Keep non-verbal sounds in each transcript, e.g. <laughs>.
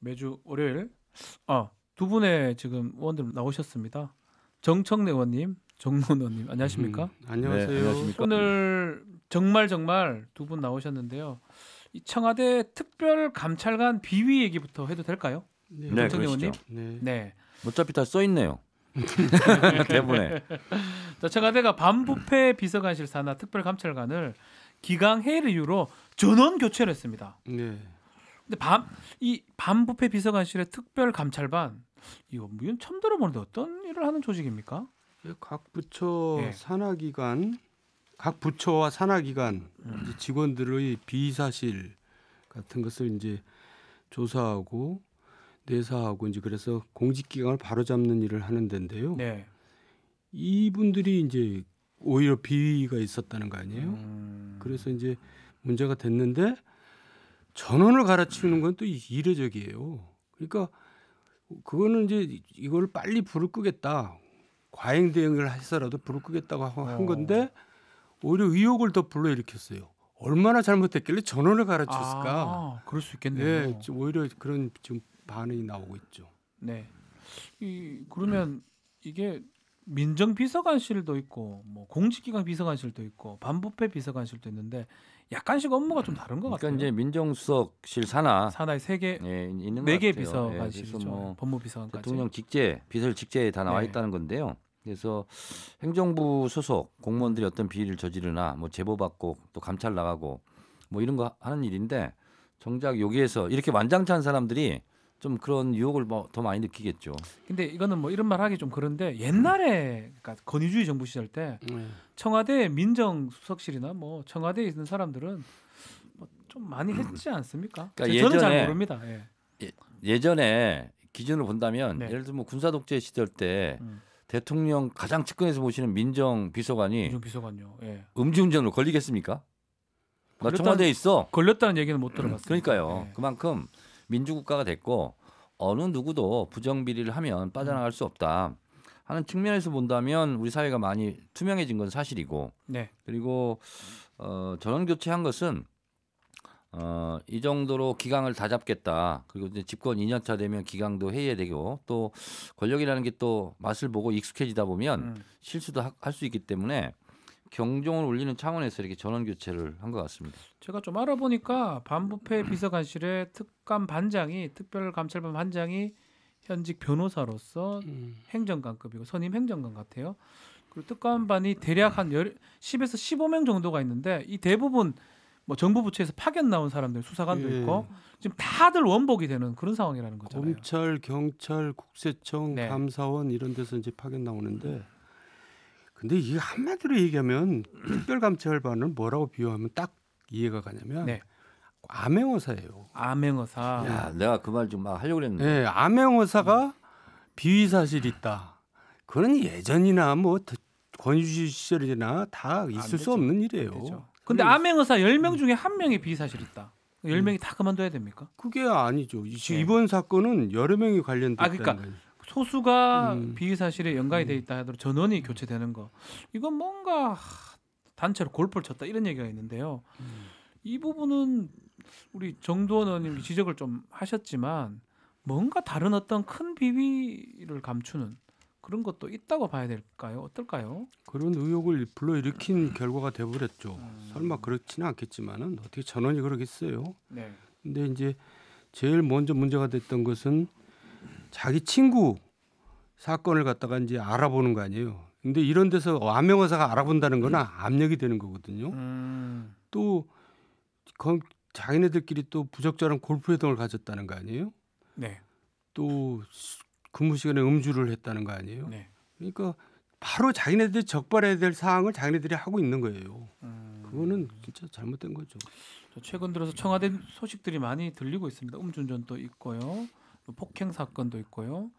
매주 월요일 아, 두 분의 지금 의원들 나오셨습니다. 정청래 의원님, 정문 의원님 안녕하십니까? 음, 안녕하세요. 네, 안녕하십니까? 오늘 정말 정말 두 분 나오셨는데요. 이 청와대 특별 감찰관 비위 얘기부터 해도 될까요? 네, 네 정청래 의원님. 네. 네. 어차피 다 써 있네요. <laughs> 대본에. 자, 청와대가 반부패 비서관실 사나 특별감찰관을 기강 해일 이유로 전원 교체를 했습니다. 네. 근데 반이 반부패 비서관실의 특별 감찰반 이거 무건 뭐 처음 들어보는데 어떤 일을 하는 조직입니까? 예, 각 부처 예. 산하기관 각 부처와 산하기관 음. 직원들의 비사실 같은 것을 이제 조사하고 내사하고 이제 그래서 공직 기관을 바로잡는 일을 하는 데인데요. 네. 이분들이 이제 오히려 비위가 있었다는 거 아니에요. 음. 그래서 이제 문제가 됐는데 전원을 갈아치우는 건 또 이례적이에요. 그러니까 그거는 이제 이걸 빨리 불을 끄겠다. 과잉 대응을 해서라도 불을 끄겠다고 한 어. 건데 오히려 의혹을 더 불러일으켰어요. 얼마나 잘못했길래 전원을 갈아쳤을까? 아, 그럴 수 있겠네요. 예, 오히려 그런 지금 반응이 나오고 있죠. 네. 이, 그러면 음. 이게 민정 비서관실도 있고 뭐 공직기관 비서관실도 있고 반부패 비서관실도 있는데 약간씩 업무가 좀 다른 것 그러니까 같아요. 그러니까 이제 민정수석실 산하 산하의 세개 예, 있는 네개 비서관실이죠. 예, 뭐 법무비서관까지 대통령 직제 비서실 직제에 다 나와 네. 있다는 건데요. 그래서 행정부 소속 공무원들이 어떤 비위를 저지르나 뭐 제보받고 또 감찰 나가고 뭐 이런 거 하는 일인데 정작 여기에서 이렇게 완장찬 사람들이 좀 그런 유혹을 뭐더 많이 느끼겠죠. 근데 이거는 뭐 이런 말 하기 좀 그런데 옛날에 그러니까 건의주의 정부 시절 때 네. 청와대 민정 수석실이나 뭐 청와대에 있는 사람들은 뭐 좀 많이 했지 않습니까? 그러니까 예전에, 잘 모릅니다. 예. 예 전에 기준을 본다면 네. 예를 들면 군사 독재 시절 때 음. 대통령 가장 측근에서 보시는 민정 비서관이 민정 비서관요. 예. 음주운전으로 걸리겠습니까? 나 청와대에 있어. 걸렸다는 얘기는 못 들어봤어요. 그러니까요. 예. 그만큼 민주국가가 됐고 어느 누구도 부정 비리를 하면 음. 빠져나갈 수 없다 하는 측면에서 본다면 우리 사회가 많이 투명해진 건 사실이고 네. 그리고 어, 전원 교체한 것은 어, 이 정도로 기강을 다 잡겠다. 그리고 이제 집권 2년차 되면 기강도 해이되고 또 권력이라는 게 또 맛을 보고 익숙해지다 보면 음. 실수도 할 수 있기 때문에 경종을 울리는 차원에서 이렇게 전원 교체를 한 것 같습니다. 제가 좀 알아보니까 반부패 <clears throat> 비서관실의 특감 반장이 특별 감찰반 반장이 현직 변호사로서 음. 행정관급이고 선임 행정관 같아요. 그리고 특감반이 대략 한 10, 10에서 15명 정도가 있는데 이 대부분 뭐 정부 부처에서 파견 나온 사람들 수사관도 예. 있고 지금 다들 원복이 되는 그런 상황이라는 거잖아요. 검찰, 경찰, 국세청, 네. 감사원 이런 데서 이제 파견 나오는데 근데 이 한마디로 얘기하면 특별감찰반은 뭐라고 비유하면 딱 이해가 가냐면 네. 암행어사예요. 암행어사. 야, 내가 그 말좀막 하려고 그는데 네, 암행어사가 음. 비위 사실 있다. 그런 예전이나 뭐 권유지 시절이나 다 있을 수 없는 일이에요. 근데 암행어사 10명 음. 중에 한 음. 명이 비위 사실 있다. 10명이 음. 다 그만둬야 됩니까? 그게 아니죠. 지금 네. 이번 사건은 여러 명이 관련됐다는 아, 그러니까 거예 소수가 음. 비위 사실에 연관이 돼 음. 있다 하더라도 전원이 교체되는 거 이건 뭔가 단체로 골프를 쳤다 이런 얘기가 있는데요. 음. 이 부분은 우리 정두원 의원님 아. 지적을 좀 하셨지만 뭔가 다른 어떤 큰 비위를 감추는 그런 것도 있다고 봐야 될까요? 어떨까요? 그런 의혹을 불러일으킨 음. 결과가 돼버렸죠. 음. 설마 그렇지는 않겠지만은 어떻게 전원이 그러겠어요? 네. 근데 이제 제일 먼저 문제가 됐던 것은 자기 친구 사건을 갖다가 이제 알아보는 거 아니에요. 근데 이런 데서 암명 의사가 알아본다는 거는 압력이 되는 거거든요. 음. 또 자기네들끼리 또 부적절한 골프 회동을 가졌다는 거 아니에요? 네. 또 근무 시간에 음주를 했다는 거 아니에요? 네. 그러니까 바로 자기네들이 적발해야 될 사항을 자기네들이 하고 있는 거예요. 음. 그거는 진짜 잘못된 거죠. 최근 들어서 청와대 소식들이 많이 들리고 있습니다. 음주운전도 있고요. 그 폭행 사건도 있고요.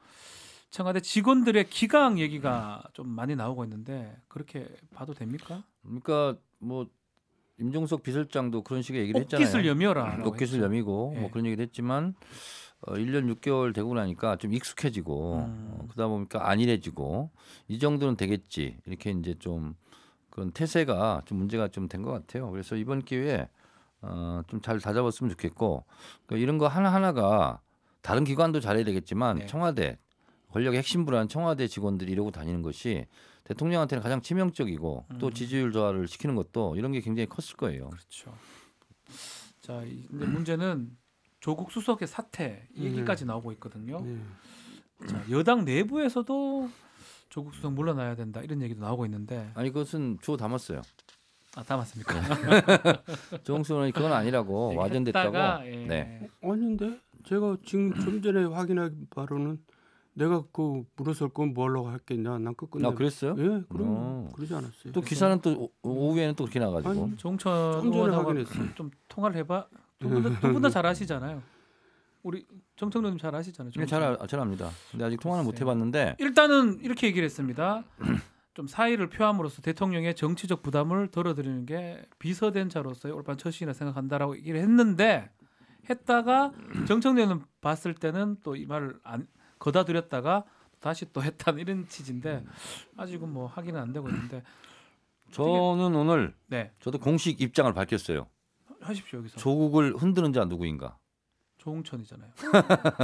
청와대 직원들의 기강 얘기가 좀 많이 나오고 있는데 그렇게 봐도 됩니까? 그러니까 뭐 임종석 비서장도 그런 식의 얘기를 했잖아요. 옷깃을 여미어라. 음, 옷깃을 여미고 뭐 예. 뭐 그런 얘기를 했지만 어, 1년 6개월 되고 나니까 좀 익숙해지고 어, 음. 어, 그러다 보니까 안일해지고 이 정도는 되겠지 이렇게 이제 좀 그런 태세가 좀 문제가 좀된것 같아요. 그래서 이번 기회에 어, 좀잘 다잡았으면 좋겠고 그러니까 이런 거 하나 하나가 다른 기관도 잘해야 되겠지만 네. 청와대 권력의 핵심부라는 청와대 직원들이 이러고 다니는 것이 대통령한테는 가장 치명적이고 음. 또 지지율 저하를 시키는 것도 이런 게 굉장히 컸을 거예요. 그렇죠. 자, 근데 문제는 조국 수석의 사퇴 얘기까지 음. 나오고 있거든요. 음. 자, 여당 내부에서도 조국 수석 물러나야 된다 이런 얘기도 나오고 있는데 아니 그것은 주워 담았어요. 아 담았습니까? <laughs> 조홍수 의원 그건 아니라고 <laughs> 와전됐다고. 예. 네. 아닌데. 어, 제가 지금 좀 전에 확인한 바로는 내가 그 물어설 건 뭐라고 할겠냐난 끝끝내. 아 그랬어요? 예, 그럼 어. 그러지 않았어요. 또 기사는 또 오후에는 또 그렇게 나가지고. 아니, 정철 의원하고 좀 통화를 해봐. 두 분다 예. 잘하시잖아요. 우리 정청래 님잘 아시잖아요. 네, 잘, 잘 압니다. 근데 아직 통화는 못 해봤는데 일단은 이렇게 얘기를 했습니다. <clears throat> 좀 사의를 표함으로써 대통령의 정치적 부담을 덜어드리는 게 비서된 자로서의 올바른 처신이라 생각한다라고 얘기를 했는데 했다가 정청래는 봤을 때는 또 이 말을 안 거다들였다가 다시 또 했다는 이런 취지인데 아직은 뭐 확인은 안 되고 있는데 저는 오늘 네. 저도 공식 입장을 밝혔어요. 하십시오 여기서. 조국을 흔드는 자 누구인가? 조홍천이잖아요.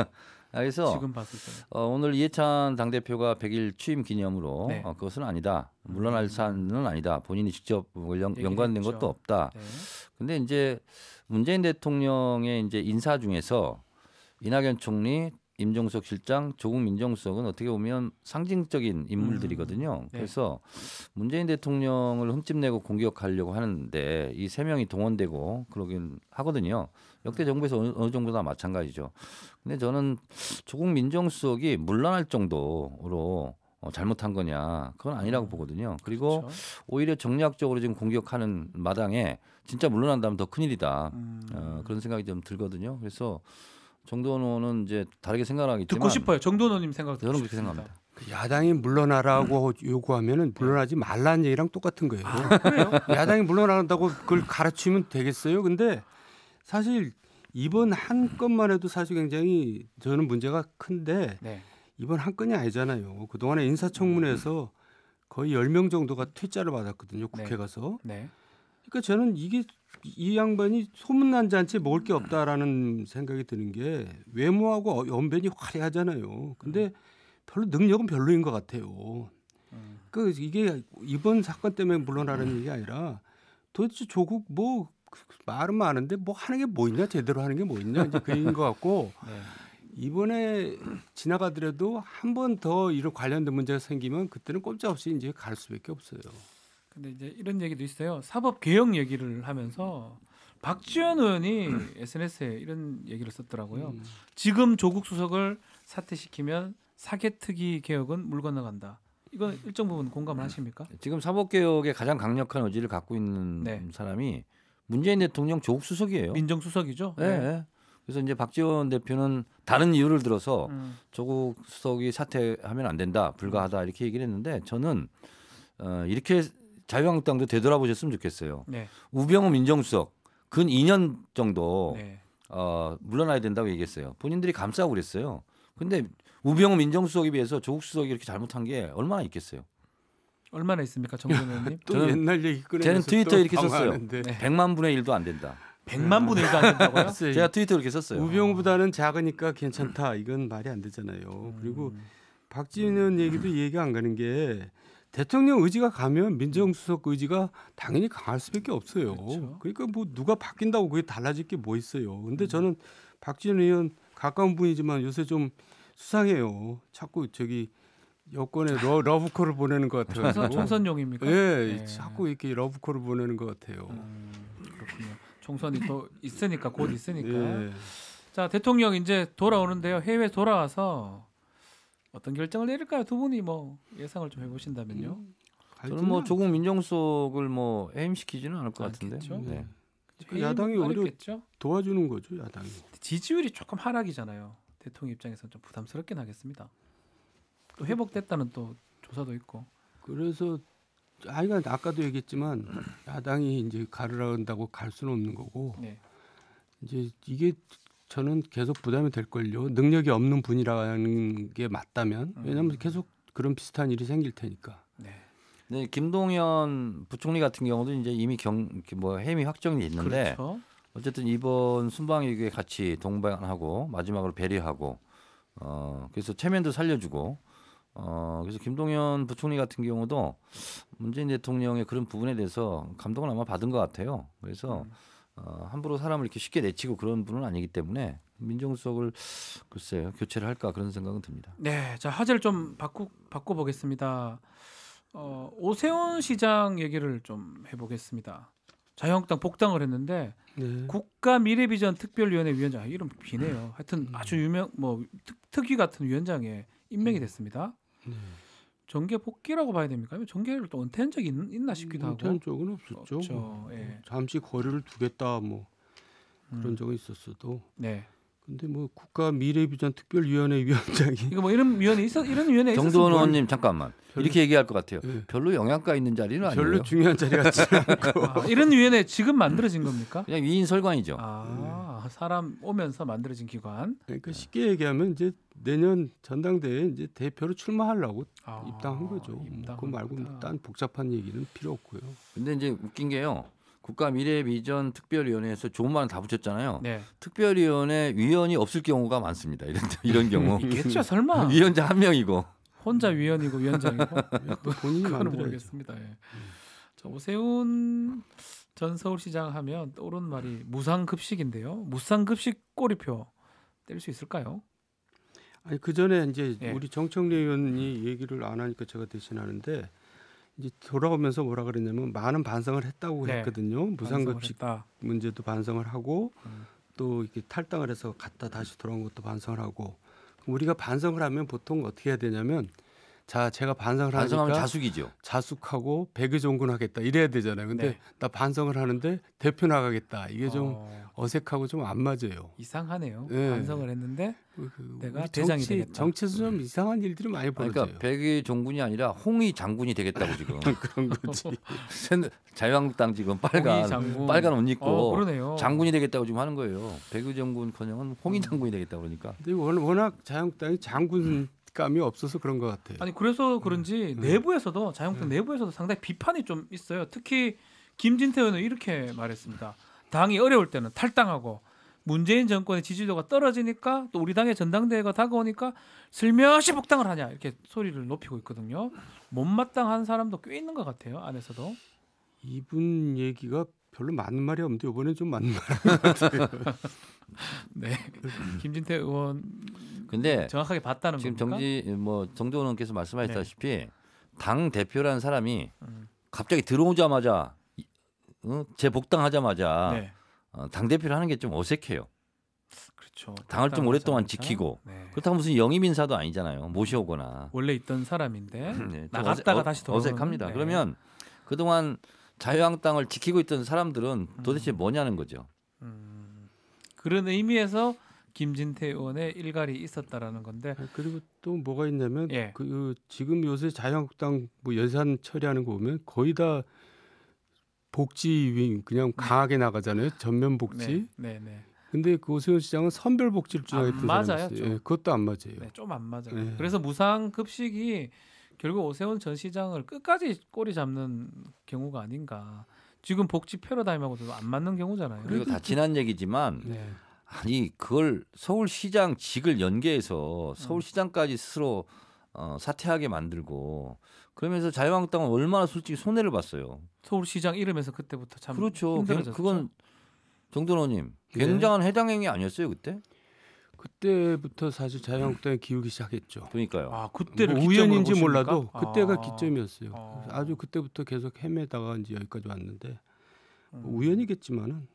<laughs> 아, 그래서 지금 봤을 때 어, 오늘 이해찬 당 대표가 100일 취임 기념으로 네. 어, 그것은 아니다. 음. 물러날 사안은 아니다. 본인이 직접 연, 연관된 것도 없다. 네. 근데 이제 문재인 대통령의 이제 인사 중에서 이낙연 총리, 임종석 실장, 조국 민정수석은 어떻게 보면 상징적인 인물들이거든요. 음. 네. 그래서 문재인 대통령을 흠집내고 공격하려고 하는데 이 세 명이 동원되고 그러긴 하거든요. 역대 음. 정부에서 어느, 어느 정도 다 마찬가지죠. 근데 저는 조국 민정수석이 물러날 정도로 어, 잘못한 거냐 그건 아니라고 음. 보거든요. 그리고 그렇죠. 오히려 정략적으로 지금 공격하는 마당에 진짜 물러난다면 더 큰일이다 음. 어, 그런 생각이 좀 들거든요. 그래서 정도원은 이제 다르게 생각하겠지만 듣고 싶어요. 정도원님 생각 저는 그렇게 생각합니다. 그 야당이 물러나라고 음. <laughs> 요구하면은 물러나지 말라는 얘기랑 똑같은 거예요. 아, 그래요? <laughs> 야당이 물러나다고 그걸 가르치면 되겠어요? 근데 사실 이번 한 건만 해도 사실 굉장히 저는 문제가 큰데 네. 이번 한 건이 아니잖아요. 그동안에 인사청문회에서 거의 열명 정도가 퇴짜를 받았거든요. 국회 네. 가서. 네. 네. 그러니까 저는 이게 이 양반이 소문난 잔치에 먹을 게 없다라는 생각이 드는 게 외모하고 연변이 화려하잖아요. 근데 음. 별로 능력은 별로인 것 같아요. 음. 그 이게 이번 사건 때문에 물러나는 음. 얘기 아니라 도대체 조국 뭐 그, 그 말은 많은데 뭐 하는 게 뭐 있냐 제대로 하는 게 뭐 있냐 이제 그인 것 같고 <laughs> 네. 이번에 지나가더라도 한 번 더 이런 관련된 문제가 생기면 그때는 꼼짝없이 이제 갈 수밖에 없어요. 근데 이제 이런 얘기도 있어요. 사법 개혁 얘기를 하면서 박지원 의원이 SNS에 <clears throat> 이런 얘기를 썼더라고요. 음. 지금 조국 수석을 사퇴시키면 사개특위 개혁은 물 건너간다. 이건 일정 부분 공감을 음. 하십니까? 네, 지금 사법 개혁에 가장 강력한 의지를 갖고 있는 네. 사람이 문재인 대통령 조국 수석이에요. 민정 수석이죠. 네. 네. 그래서 이제 박지원 대표는 다른 이유를 들어서 음. 조국 수석이 사퇴하면 안 된다, 불가하다 이렇게 얘기를 했는데 저는 어, 이렇게 자유한국당도 되돌아보셨으면 좋겠어요. 네. 우병우 민정수석 근 2년 정도 네. 어, 물러나야 된다고 얘기했어요. 본인들이 감싸고 그랬어요. 근데 우병우 민정수석에 비해서 조국 수석이 이렇게 잘못한 게 얼마나 있겠어요? 얼마나 있습니까, 정선 <laughs> 원님또 옛날 얘기 꺼내 저는 트위터 이렇게 썼어요. 100만 분의 1도 안 된다. 100만 분의 1도 안 된다고요? <laughs> 제가 트위터 이렇게 썼어요. 우병우보다는 작으니까 괜찮다. 이건 말이 안 되잖아요. 그리고 음. 박지원 의원 얘기도 이해가 안 가는 게 대통령 의지가 가면 민정수석 음. 의지가 당연히 강할 수밖에 없어요. 그렇죠. 그러니까뭐 누가 바뀐다고 그게 달라질 게 뭐 있어요. 근데 음. 저는 박지 의원 가까운 분이지만 요새 좀 수상해요. 자꾸 저기 여권에 아. 러, 브콜을 보내는 것 같아요. 총선, 총선용입니까? 예, 예, 자꾸 이렇게 러브콜을 보내는 것 같아요. 음, 그렇군요. 총선이 또 있으니까 곧 있으니까. 예. 자 대통령 이제 돌아오는데요. 해외 돌아와서 어떤 결정을 내릴까요? 두 분이 뭐 예상을 좀 해보신다면요. 음, 저는 뭐 조국 민정수석을 뭐 해임시키지는 않을 것 아, 같은데. 네. 네. 그 야당이 오려 도와주는 거죠, 야당이. 지지율이 조금 하락이잖아요. 대통령 입장에서는 좀 부담스럽긴 하겠습니다. 또 회복됐다는 또 조사도 있고. 그래서 아이가 아까도 얘기했지만 야당이 이제 가르라한다고 갈 수는 없는 거고. 네. 이제 이게 저는 계속 부담이 될걸요. 능력이 없는 분이라는 게 맞다면 음. 왜냐하면 계속 그런 비슷한 일이 생길 테니까. 네. 네, 김동연 부총리 같은 경우도 이제 이미 경뭐 해임이 확정이 있는데 그렇죠. 어쨌든 이번 순방위기에 같이 동반하고 마지막으로 배려하고 어 그래서 체면도 살려주고 어 그래서 김동연 부총리 같은 경우도 문재인 대통령의 그런 부분에 대해서 감동을 아마 받은 것 같아요. 그래서 음. 어, 함부로 사람을 이렇게 쉽게 내치고 그런 분은 아니기 때문에 민정수석을 글쎄요 교체를 할까 그런 생각은 듭니다. 네, 자 화제를 좀 바꾸 바꿔 보겠습니다. 어, 오세훈 시장 얘기를 좀 해보겠습니다. 자유한국당 복당을 했는데 네. 국가 미래비전 특별위원회 위원장 아, 이름 비네요. 하여튼 음. 아주 유명 뭐 특, 특위 같은 위원장에 임명이 음. 됐습니다. 네. 정계 복귀라고 봐야 됩니까? 아니면 전개를 또 은퇴한 적이 있, 나 싶기도 음, 하고. 은퇴한 적은 없었죠. 없죠. 뭐 예. 잠시 거리를 두겠다 뭐 그런 음. 적은 있었어도. 네. 근데 뭐 국가 미래비전 특별위원회 위원장이 이거 뭐 이런 위원회 있어 이런 위원회 정도원 의원님 잠깐만 별로, 이렇게 얘기할 것 같아요. 예. 별로 영향가 있는 자리는 아니에요. 별로 중요한 자리 같지 <laughs> 않고 아, 이런 위원회 지금 만들어진 겁니까? 그냥 위인 설관이죠. 아, 네. 사람 오면서 만들어진 기관. 그러니까 예. 쉽게 얘기하면 이제 내년 전당대회 이제 대표로 출마하려고 아, 입당한 거죠. 입당 뭐, 그 말고 뭐 딴 복잡한 얘기는 필요 없고요. 근데 이제 웃긴 게요. 국가 미래 비전 특별위원회에서 좋은 말은 다 붙였잖아요. 네. 특별위원회 위원이 없을 경우가 많습니다. 이런 이런 경우. <laughs> 있겠죠, 설마. <laughs> 위원장 한 명이고. 혼자 위원이고 위원장이고. <laughs> 또 본인이 모르겠습니다. 예. 음. 자, 오세훈 전 서울시장 하면 떠오른 말이 무상급식인데요. 무상급식 꼬리표 뗄 수 있을까요? 아니 그 전에 이제 예. 우리 정청래 의원이 얘기를 안 하니까 제가 대신하는데 이제 돌아오면서 뭐라 그랬냐면 많은 반성을 했다고 네. 했거든요. 무상급식 반성을 문제도 반성을 하고 음. 또 이렇게 탈당을 해서 갔다 다시 돌아온 것도 반성을 하고 우리가 반성을 하면 보통 어떻게 해야 되냐면 자 제가 반성을 반성하면 자숙이죠. 자숙하고 백의종군하겠다 이래야 되잖아요. 근데 네. 나 반성을 하는데 대표 나가겠다 이게 어. 좀 어... 색하고 좀 안 맞아요. 이상하네요. 네. 반성을 했는데 그, 그 내가 대장이 정치, 되겠다. 정치에서 좀 네. 이상한 일들이 많이 벌어져요. 그러니까 백의종군이 아니라 홍의 장군이 되겠다고 지금 <laughs> 그런 거지. <laughs> 자유한국당 지금 빨간 빨간 옷 입고 어, 장군이 되겠다고 지금 하는 거예요. 백의종군커녕은 홍의 음. 장군이 되겠다 그러니까. 근데 워낙 자유한국당이 장군 음. <laughs> 감이 없어서 그런 것 같아요. 아니 그래서 음. 그런지 음. 내부에서도 자영당 네. 내부에서도 상당히 비판이 좀 있어요. 특히 김진태 의원은 이렇게 말했습니다. 당이 어려울 때는 탈당하고 문재인 정권의 지지도가 떨어지니까 또 우리 당의 전당대회가 다가오니까 슬며시 복당을 하냐 이렇게 소리를 높이고 있거든요. 못마땅한 사람도 꽤 있는 것 같아요 안에서도. 이분 얘기가 별로 맞는 말이 없는데 이번엔 좀 맞는 말. <laughs> 네, 음. 김진태 의원 근데 정확하게 봤다는 지금 겁니까? 정지 뭐 정정원 의원께서 말씀하셨다시피 네. 당 대표라는 사람이 음. 갑자기 들어오자마자 어, 재복당하자마자 네. 어, 당 대표를 하는 게 좀 어색해요. 그렇죠. 당을 좀 오랫동안 사람이잖 지키고 네. 그렇다고 무슨 영입 인사도 아니잖아요. 모셔오거나 원래 있던 사람인데 <laughs> 네, 나갔다가 어 다시 돌아오는 어색합니다. 네. 그러면 그동안 자유한국당을 지키고 있던 사람들은 음. 도대체 뭐냐는 거죠. 음, 그런 의미에서 김진태 의원의 일갈이 있었다라는 건데 아, 그리고 또 뭐가 있냐면 예. 그 지금 요새 자유한국당 뭐 예산 처리하는 거 보면 거의 다 복지 윙 그냥 네. 강하게 나가잖아요 전면 복지. 네, 네, 네. 근데 그 오세훈 시장은 선별 복지를 주장했던 맞아요. 예, 그것도 안 맞아요. 네, 좀안 맞아요. 예. 그래서 무상 급식이 결국 오세훈 전 시장을 끝까지 꼬리 잡는 경우가 아닌가. 지금 복지 패러다임하고도 안 맞는 경우잖아요. 그리고 다 지난 얘기지만 네. 아니 그걸 서울시장 직을 연계해서 음. 서울시장까지 스스로 어, 사퇴하게 만들고 그러면서 자유한국당은 얼마나 솔직히 손해를 봤어요. 서울시장 이름에서 그때부터 참 그렇죠. 힘들어졌죠. 그건 정동호님 굉장한 예. 해당 행위 아니었어요 그때? 그때부터 사실 자유한국당에 기울기 시작했죠. 그러니까요. 아 그때를 뭐 우연인지 보십니까? 몰라도 아. 그때가 아. 기점이었어요. 아. 주 그때부터 계속 헤매다가 이제 여기까지 왔는데 뭐 우연이겠지만은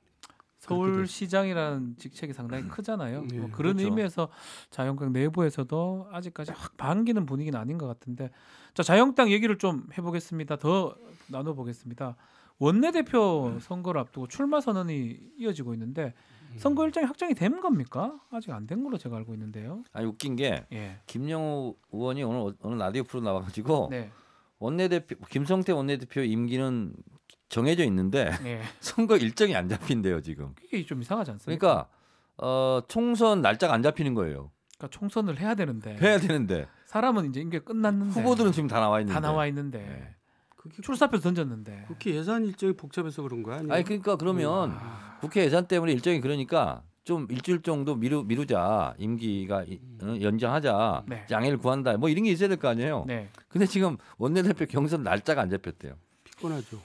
서울시장이라는 직책이 상당히 음. 크잖아요. 네, 뭐 그런 그렇죠. 의미에서 자영당 내부에서도 아직까지 확 반기는 분위기는 아닌 것 같은데 자 자영당 얘기를 좀 해보겠습니다. 더 나눠보겠습니다. 원내대표 네. 선거를 앞두고 출마 선언이 이어지고 있는데 음. 선거 일정이 확정이 된 겁니까? 아직 안 된 걸로 제가 알고 있는데요. 아니 웃긴 게 예. 김영우 의원이 오늘 어느 라디오 프로 나와가지고 네. 원내대표 김성태 원내대표 임기는 정해져 있는데 네. <laughs> 선거 일정이 안 잡힌대요 지금. 이게 좀 이상하지 않습니까? 그러니까 어, 총선 날짜가 안 잡히는 거예요. 그러니까 총선을 해야 되는데. 해야 되는데. 사람은 이제 임기 끝났는데. 후보들은 지금 다 나와 있는데. 다 나와 있는데. 네. 출사표 던졌는데. 국회 예산 일정이 복잡해서 그런 거야? 아니 그러니까 그러면 음. 국회 예산 때문에 일정이 그러니까 좀 일주일 정도 미루 미루자 임기가 음. 연장하자 네. 양해를 구한다 뭐 이런 게 있어야 될 거 아니에요. 네. 근데 지금 원내대표 경선 날짜가 안 잡혔대요. 피곤하죠.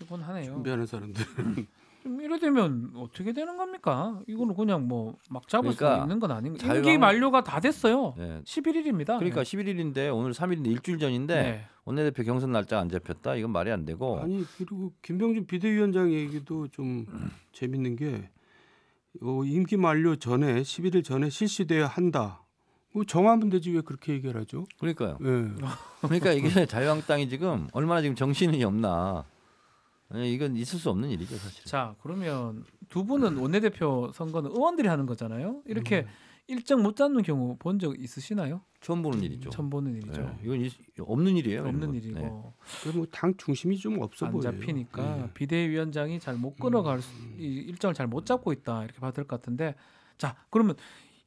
싶곤 하네요. 준비하는 사람들. <laughs> 이러되면 어떻게 되는 겁니까? 이거는 그냥 뭐 막 잡을 그러니까 수 있는 건 아닌 거. 임기 만료가 다 됐어요. 네. 11일입니다. 그러니까 네. 11일인데 오늘 3일인데 일주일 전인데 네. 원내대표 경선 날짜 안 잡혔다. 이건 말이 안 되고. 아니 그리고 김병준 비대위원장 얘기도 좀 음. <clears throat> 재밌는 게 어, 임기 만료 전에 11일 전에 실시돼야 한다. 뭐 정하면 되지 왜 그렇게 얘기를 하죠? 그러니까요. 네. 그러니까 이게 <laughs> 자유한국당이 지금 얼마나 지금 정신이 없나. 예, 이건 있을 수 없는 일이죠 사실. 자 그러면 두 분은 원내대표 선거는 의원들이 하는 거잖아요. 이렇게 음. 일정 못 잡는 경우 본 적 있으시나요? 처음 보는 일이죠. 처음 보는 일이죠. 네, 이건 일, 없는 일이에요. 없는 일이고. 네. 뭐당 중심이 좀 없어 보여요. 잡히니까 네. 비대위원장이 잘 못 끌어갈 음. 일정을 잘 못 잡고 있다 이렇게 받을 것 같은데 자 그러면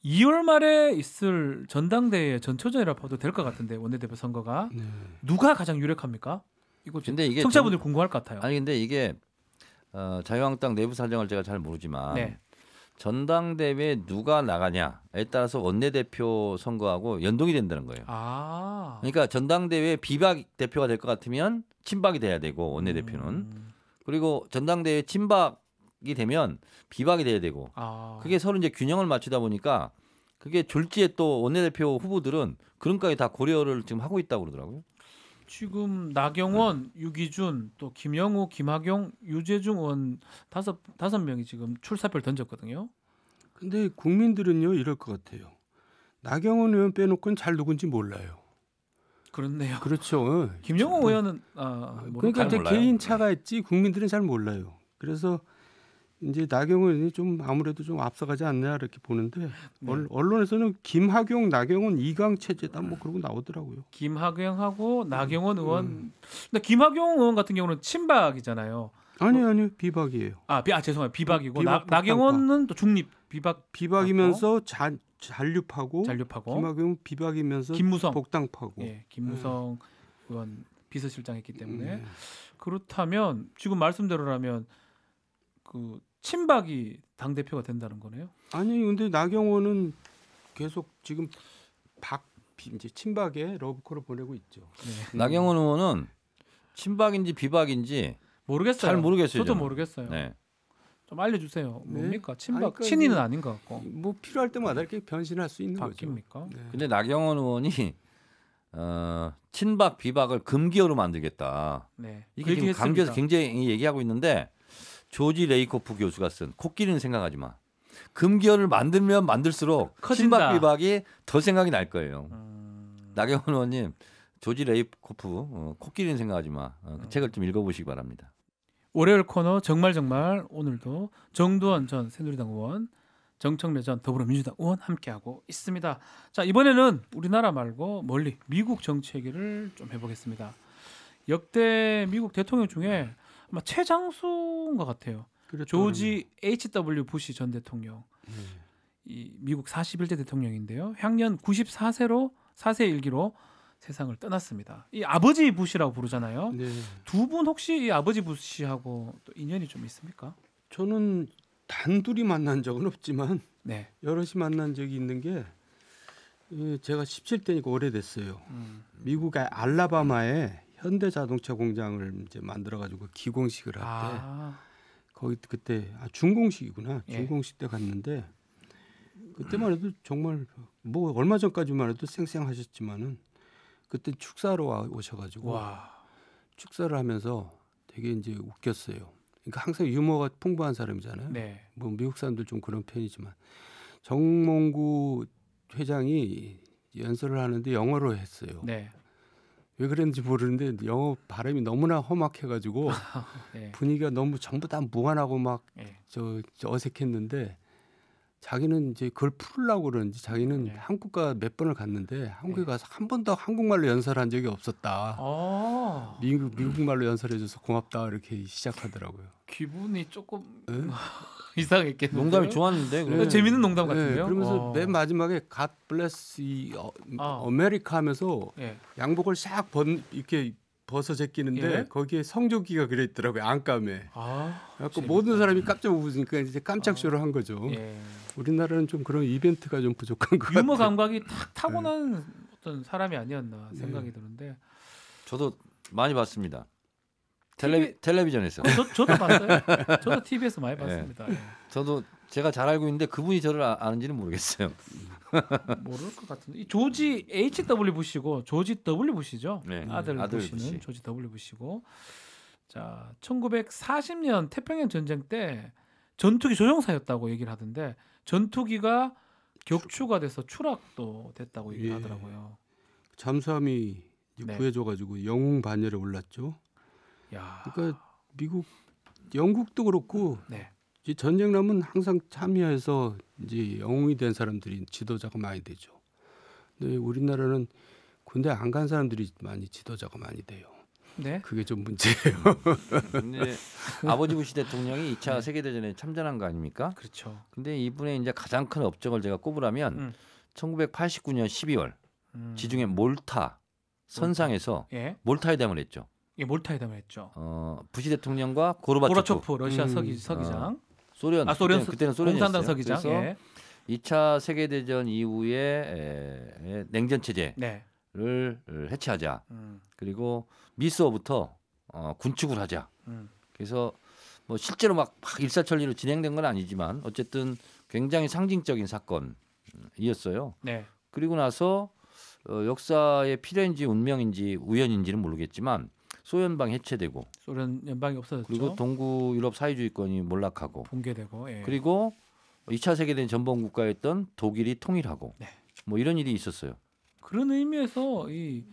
2월 말에 있을 전당대회 전초전이라 봐도 될 것 같은데 원내대표 선거가 네. 누가 가장 유력합니까? 이거 근데 이게 청자분들 궁금할 것 같아요. 아니 근데 이게 어, 자유한국당 내부 사정을 제가 잘 모르지만 네. 전당대회 누가 나가냐에 따라서 원내대표 선거하고 연동이 된다는 거예요. 아. 그러니까 전당대회 비박 대표가 될 것 같으면 친박이 돼야 되고 원내대표는 음. 그리고 전당대회 친박이 되면 비박이 돼야 되고 아. 그게 서로 이제 균형을 맞추다 보니까 그게 졸지에 또 원내대표 후보들은 그런 까에다 고려를 지금 하고 있다고 그러더라고요. 지금 나경원, 네. 유기준, 또 김영우, 김학용, 유재중 의원 다섯 다섯 명이 지금 출사표를 던졌거든요. 근데 국민들은요 이럴 것 같아요. 나경원 의원 빼놓고는 잘 누군지 몰라요. 그렇네요. 그렇죠. <laughs> 김영호 뭐, 의원은 아, 그러니까 이제 개인 차가 있지 국민들은 잘 몰라요. 그래서 이제 나경원이 좀 아무래도 좀 앞서가지 않냐 이렇게 보는데 네. 언론에서는 김학용, 나경원 이강 체제다 뭐 그러고 나오더라고요. 김학용하고 나경원 음, 의원. 음. 근데 김학용 의원 같은 경우는 친박이잖아요. 아니 뭐 아니 요 비박이에요. 아, 비, 아 죄송해요 비박이고 비박, 나, 나경원은 또 중립 비박 비박이면서 자, 잔류파고 잔류파고 김학용 비박이면서 김무성 복당파고 예, 김무성 음. 의원 비서실장했기 때문에 그렇다면 지금 말씀대로라면 그 친박이 당 대표가 된다는 거네요. 아니 근데 나경원은 계속 지금 박 이제 친박에 러브콜을 보내고 있죠. 네. 음. 나경원 의원은 친박인지 비박인지 모르겠어요. 잘 모르겠어요. 저도 저는. 모르겠어요. 네. 좀 알려주세요. 뭡니까 네. 친박 아니, 그러니까 친인은 아닌 것 같고 뭐 필요할 때마다 이렇게 변신할 수 있는 바뀝니까? 거죠. 네. 근데 나경원 의원이 어, 친박 비박을 금기어로 만들겠다. 네. 이게 그 지금 감기에서 굉장히 얘기하고 있는데 조지 레이코프 교수가 쓴 코끼리는 생각하지 마. 금기어를 만들면 만들수록 커진다. 신박비박이 더 생각이 날 거예요. 음... 나경원 의원님 조지 레이코프 어, 코끼리는 생각하지 마. 어, 그 음... 책을 좀 읽어보시기 바랍니다. 월요일 코너 정말 정말 오늘도 정두원 전 새누리당 의원 정청래 전 더불어민주당 의원 함께하고 있습니다. 자 이번에는 우리나라 말고 멀리 미국 정치 얘기를 좀 해보겠습니다. 역대 미국 대통령 중에 아마 최장수인 것 같아요. 그렇다면. 조지 네. H.W. 부시 전 대통령. 음. 이 미국 41대 대통령인데요. 향년 94세로 4세 일기로 세상을 떠났습니다. 이 아버지 부시라고 부르잖아요. 네. 두분 혹시 이 아버지 부시하고 또 인연이 좀 있습니까? 저는 단둘이 만난 적은 없지만 네. 여럿이 만난 적이 있는 게 제가 17대니까 오래됐어요. 음. 미국의 알라바마에 현대자동차 공장을 이제 만들어 가지고 기공식을 아. 할때 아. 거기 그때 아 준공식이구나 예. 준공식 때 갔는데 그때만 해도 정말 뭐 얼마 전까지만 해도 생생하셨지만은 그때 축사로 오셔가지고 와. 축사를 하면서 되게 이제 웃겼어요. 그러니까 항상 유머가 풍부한 사람이잖아요. 네. 뭐 미국 사람들 좀 그런 편이지만 정몽구 회장이 연설을 하는데 영어로 했어요. 네. 왜 그랬는지 모르는데 영어 발음이 너무나 험악해가지고 <laughs> 네. 분위기가 너무 전부 다 무관하고 막저 네. 어색했는데 자기는 이제 그걸 풀려고 으 그러는지 자기는 네. 한국과 몇 번을 갔는데 한국에 네. 가서 한 번도 한국말로 연설한 적이 없었다. 아~ 미국 미국말로 연설해줘서 고맙다 이렇게 시작하더라고요. 기분이 조금 네? <laughs> 이상했겠네요. 농담이 좋았는데 네. 재밌는 농담 네, 같은데요. 그러면서 오. 어. 맨 마지막에 God bless 이 어, 아. 메리카 하면서 예. 양복을 싹번 이렇게 벗어 제끼는데 예. 거기에 성조기가 그려 있더라고요 안감에. 아, 그래서 모든 사람이 깜짝 웃으니까 이제 깜짝 쇼를 한 거죠. 예. 우리나라는 좀 그런 이벤트가 좀 부족한 것 유머 같아요. 감각이 탁 네. 타고난 네. 어떤 사람이 아니었나 네. 생각이 네. 드는데. 저도 많이 봤습니다. 텔레 TV... 비전에서 어, 저, 도 봤어요. <laughs> 저도 TV에서 많이 예. 봤습니다. 네. 저도 제가 잘 알고 있는데 그분이 저를 아, 아는지는 모르겠어요. 모를 것 같은데 이 조지 H W 부시고 조지 W 부시죠 네. 아들, 아들 부시는 부시. 조지 W 부시고 자 1940년 태평양 전쟁 때 전투기 조종사였다고 얘기를 하던데 전투기가 격추가 돼서 추락도 됐다고 얘기 예. 하더라고요. 잠수함이 네. 구해줘가지고 영웅 반열에 올랐죠. 야. 그러니까 미국, 영국도 그렇고 네. 전쟁 나면 항상 참여해서 이제 영웅이 된 사람들이 지도자가 많이 되죠. 근데 우리나라는 군대 안 간 사람들이 많이 지도자가 많이 돼요. 네? 그게 좀 문제예요. 근데 <laughs> 네. 아버지 부시 대통령이 2차 세계 대전에 참전한 거 아닙니까? 그렇죠. 근데 이분의 이제 가장 큰 업적을 제가 꼽으라면 음. 1989년 12월 음. 지중해 몰타 선상에서 예? 몰타 회담을 했죠. 예, 몰타 회담을 했죠. 어, 부시 대통령과 고르바초프, 고르초프 러시아 음. 서기, 서기장 어, 소련. 아 소련 그때, 는 소련 공산당 서기장. 그래서 2차 예. 세계 대전 이후에 에, 에, 냉전 체제를 네. 해체하자. 음. 그리고 미소부터 어, 군축을 하자. 음. 그래서 뭐 실제로 막, 막 일사천리로 진행된 건 아니지만 어쨌든 굉장히 상징적인 사건이었어요. 음, 네. 그리고 나서 어, 역사의 필연인지 운명인지 우연인지는 모르겠지만 소연방 해체되고 소련 연방이 없어졌죠. 그리고 동구 유럽 사회주의권이 몰락하고 붕괴되고 예. 그리고 2차 세계대전 전범 국가였던 독일이 통일하고 네. 뭐 이런 일이 있었어요. 그런 의미에서 이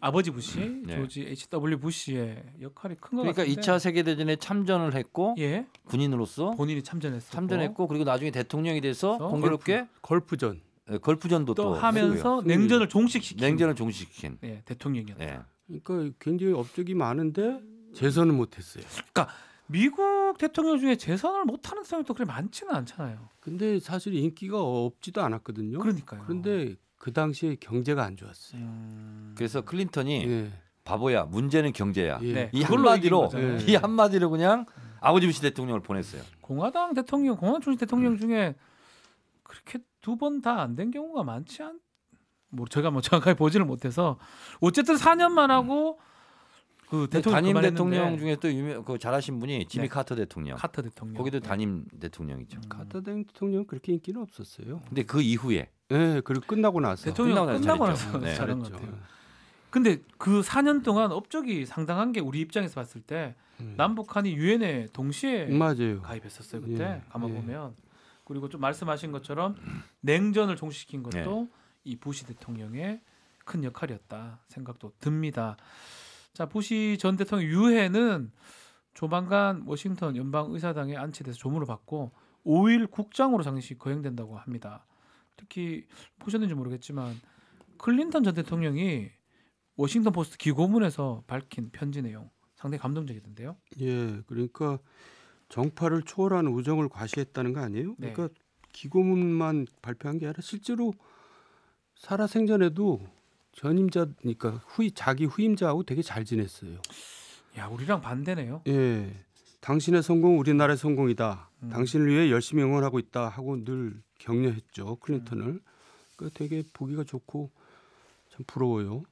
아버지 부시 네. 조지 H.W. 부시의 역할이 큰 것 같아요. 그러니까 같은데. 2차 세계 대전에 참전을 했고 예. 군인으로서 본인이 참전했고 참전했고 그리고 나중에 대통령이 돼서 공교롭게 걸프, 전 걸프전도 예, 또, 또 하면서 했고요. 냉전을 종식시킨 냉전을 종식시킨 예, 대통령이었다. 예. 그러니까 굉장히 업적이 많은데 재선을 못했어요. 그러니까 미국 대통령 중에 재선을 못하는 사람이 그래 많지는 않잖아요. 근데 사실 인기가 없지도 않았거든요. 그러니까요. 그런데 그 당시에 경제가 안 좋았어요. 음... 그래서 클린턴이 예. 바보야 문제는 경제야 예. 네. 이 한마디로 이 한마디로 그냥 아버지 없이 대통령을 보냈어요. 공화당 대통령 공화당 출신 대통령 중에 그렇게 두 번 다 안 된 경우가 많지 않. 뭐 제가 뭐 정확하게 보지를 못해서 어쨌든 4년만 하고 그 대통령 단임 대통령 중에 또 유명 그 잘하신 분이 지미 네. 카터 대통령. 카터 대통령. 거기도 단임 네. 대통령이죠. 음. 카터 대통령 그렇게 인기는 없었어요. 근데 그 이후에 예, 네, 그리고 끝나고 나서 대통령 끝나고, 나서 네. 잘한 것 같아요. 근데 그 4년 동안 업적이 상당한 게 우리 입장에서 봤을 때 음. 남북한이 유엔에 동시에 맞아요. 가입했었어요 그때 예. 가만 예. 보면 그리고 좀 말씀하신 것처럼 음. 냉전을 종식시킨 것도 예. 이 부시 대통령의 큰 역할이었다 생각도 듭니다. 자, 부시 전 대통령 유해는 조만간 워싱턴 연방 의사당에 안치돼서 조문을 받고 5일 국장으로 장식 거행된다고 합니다. 특히 보셨는지 모르겠지만 클린턴 전 대통령이 워싱턴 포스트 기고문에서 밝힌 편지 내용 상당히 감동적이던데요. 예, 그러니까 정파를 초월한 우정을 과시했다는 거 아니에요? 네. 그러니까 기고문만 발표한 게 아니라 실제로 살아 생전에도 전임자니까 후이 자기 후임자하고 되게 잘 지냈어요. 야, 우리랑 반대네요. 예. 당신의 성공 우리나라의 성공이다. 음. 당신을 위해 열심히 응원하고 있다 하고 늘 격려했죠. 클린턴을. 음. 그 되게 보기가 좋고 참 부러워요.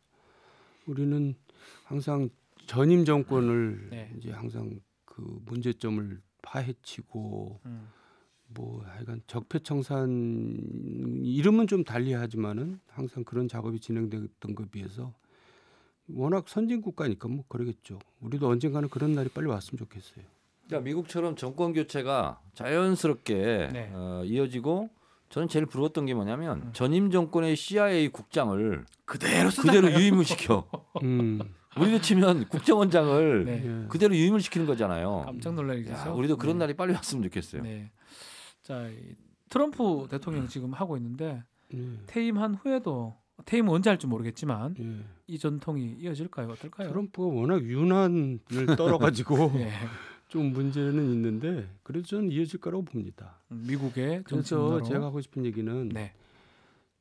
우리는 항상 전임 정권을 네. 이제 항상 그 문제점을 파헤치고 음. 뭐 하여간 적폐청산 이름은 좀 달리하지만은 항상 그런 작업이 진행됐던 것에 비해서 워낙 선진 국가니까 뭐 그러겠죠. 우리도 언젠가는 그런 날이 빨리 왔으면 좋겠어요. 그러니까 미국처럼 정권 교체가 자연스럽게 네. 어, 이어지고 저는 제일 부러웠던 게 뭐냐면 음. 전임 정권의 CIA 국장을 그대로 그대로 유임을 시켜. <laughs> 음. 우리도 치면 국정원장을 네. 예. 그대로 유임을 시키는 거잖아요. 깜짝 놀라겠죠. 우리도 그런 네. 날이 빨리 왔으면 좋겠어요. 네. 자 트럼프 대통령 지금 하고 있는데 예. 퇴임한 후에도 퇴임 언제 할지 모르겠지만 예. 이 전통이 이어질까요? 어떨까요? 트럼프가 워낙 유난을 떨어가지고 <laughs> 예. 좀 문제는 있는데 그래도 저는 이어질 거라고 봅니다. 음, 미국의 그래서 제가 하고 싶은 얘기는 네.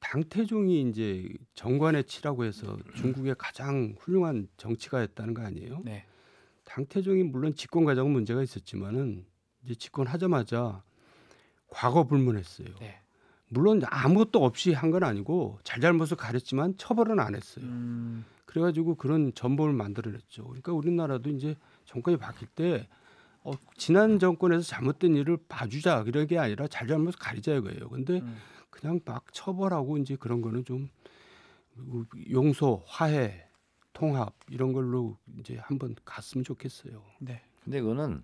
당태종이 이제 정관의 치라고 해서 중국의 가장 훌륭한 정치가였다는 거 아니에요? 네. 당태종이 물론 집권 과정은 문제가 있었지만은 이제 집권하자마자 과거 불문했어요. 네. 물론 아무것도 없이 한 건 아니고 잘잘못을 가렸지만 처벌은 안 했어요. 음. 그래가지고 그런 전범을 만들어냈죠. 그러니까 우리나라도 이제 정권이 바뀔 때 어, 지난 정권에서 잘못된 일을 봐주자 그런게 아니라 잘잘못 을 가리자 이거예요. 근데 음. 그냥 막 처벌하고 이제 그런 거는 좀 용서, 화해, 통합 이런 걸로 이제 한번 갔으면 좋겠어요. 네. 근데 그거는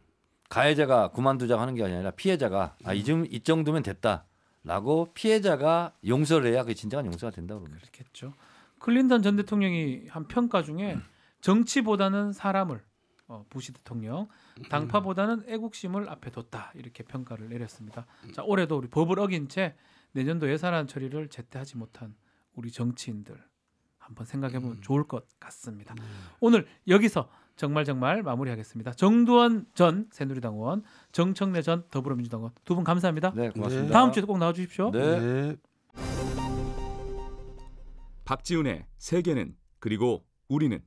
가해자가 그만두자고 하는 게 아니라 피해자가 아, 이쯤 이 정도면 됐다라고 피해자가 용서를 해야 그 진정한 용서가 된다고 그러니 그렇겠죠. 클린턴 전 대통령이 한 평가 중에 정치보다는 사람을 어, 부시 대통령 당파보다는 애국심을 앞에 뒀다 이렇게 평가를 내렸습니다. 자 올해도 우리 법을 어긴 채 내년도 예산안 처리를 제때하지 못한 우리 정치인들 한번 생각해보면 음. 좋을 것 같습니다. 오늘 여기서 정말 정말 마무리하겠습니다. 정두원 전 새누리당 의원, 정청래 전 더불어민주당 의원 두 분 감사합니다. 네, 고맙습니다. 다음 주에도 꼭 나와 주십시오. 네. 네. 박지훈의 세계는 그리고 우리는